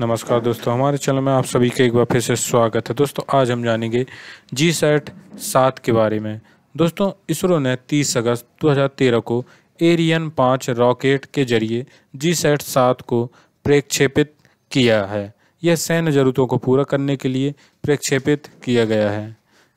नमस्कार दोस्तों हमारे चैनल में आप सभी का एक बार फिर से स्वागत है दोस्तों आज हम जानेंगे जी सैट सात के बारे में दोस्तों इसरो ने 30 अगस्त 2013 को एरियन पाँच रॉकेट के जरिए जी सैट सात को प्रक्षेपित किया है यह सैन्य जरूरतों को पूरा करने के लिए प्रक्षेपित किया गया है